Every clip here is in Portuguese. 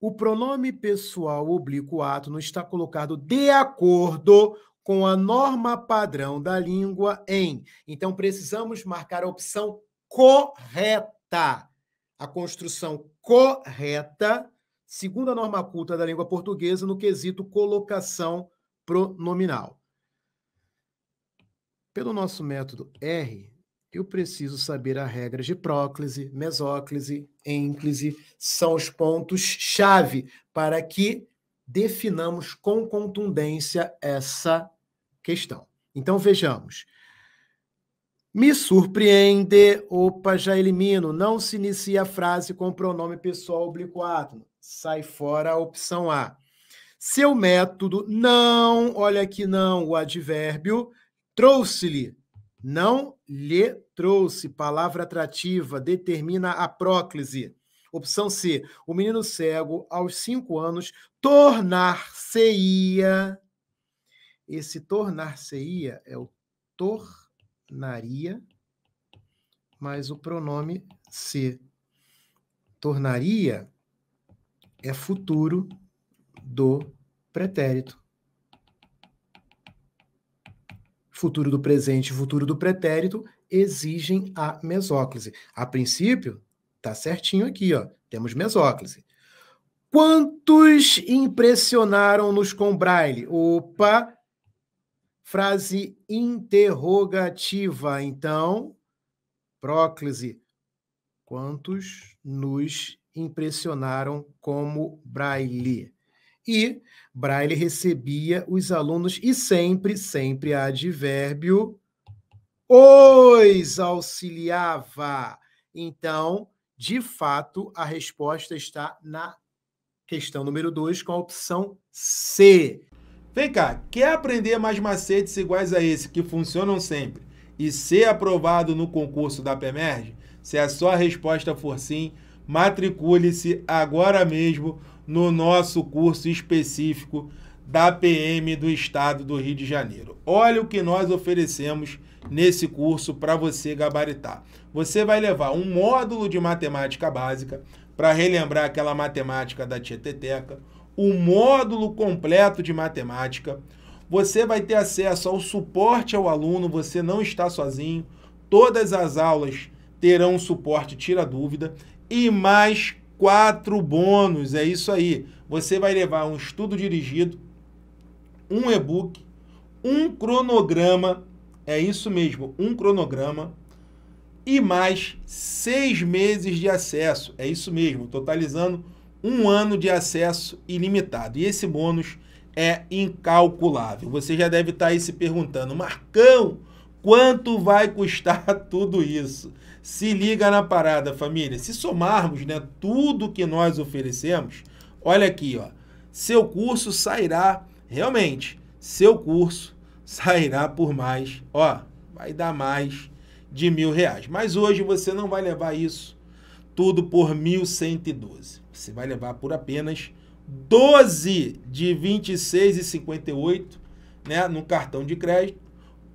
o pronome pessoal oblíquo ato não está colocado de acordo com a norma padrão da língua em. Então, precisamos marcar a opção correta. A construção correta, segundo a norma culta da língua portuguesa, no quesito colocação pronominal. Pelo nosso método R, eu preciso saber a regra de próclise, mesóclise, ênclise, são os pontos-chave para que definamos com contundência essa questão. Então vejamos. Me surpreende, opa, já elimino, não se inicia a frase com pronome pessoal oblíquo Sai fora a opção A. Seu método não, olha aqui não, o advérbio trouxe-lhe não lhe trouxe palavra atrativa, determina a próclise. Opção C. O menino cego, aos cinco anos, tornar-se-ia. Esse tornar-se-ia é o tornaria, mais o pronome se. Tornaria é futuro do pretérito. futuro do presente e futuro do pretérito exigem a mesóclise. A princípio, tá certinho aqui, ó. Temos mesóclise. Quantos impressionaram-nos com Braille? Opa! Frase interrogativa, então. Próclise. Quantos nos impressionaram como Braille? E Braille recebia os alunos e sempre, sempre advérbio os auxiliava. Então, de fato, a resposta está na questão número 2 com a opção C. Vem cá, quer aprender mais macetes iguais a esse que funcionam sempre e ser aprovado no concurso da PEMERG? Se a sua resposta for sim, matricule-se agora mesmo no nosso curso específico da PM do Estado do Rio de Janeiro. Olha o que nós oferecemos nesse curso para você gabaritar. Você vai levar um módulo de matemática básica para relembrar aquela matemática da Tieteteca, o um módulo completo de matemática. Você vai ter acesso ao suporte ao aluno, você não está sozinho. Todas as aulas terão suporte tira dúvida e mais quatro bônus. É isso aí. Você vai levar um estudo dirigido, um e-book, um cronograma. É isso mesmo, um cronograma e mais seis meses de acesso. É isso mesmo, totalizando um ano de acesso ilimitado. E esse bônus é incalculável. Você já deve estar aí se perguntando, Marcão, Quanto vai custar tudo isso? Se liga na parada, família. Se somarmos, né, tudo que nós oferecemos, olha aqui, ó. Seu curso sairá realmente. Seu curso sairá por mais, ó, vai dar mais de mil reais. Mas hoje você não vai levar isso tudo por 1.112. Você vai levar por apenas 12 de 26,58 né, no cartão de crédito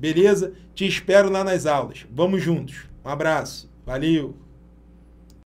Beleza? Te espero lá nas aulas. Vamos juntos. Um abraço. Valeu!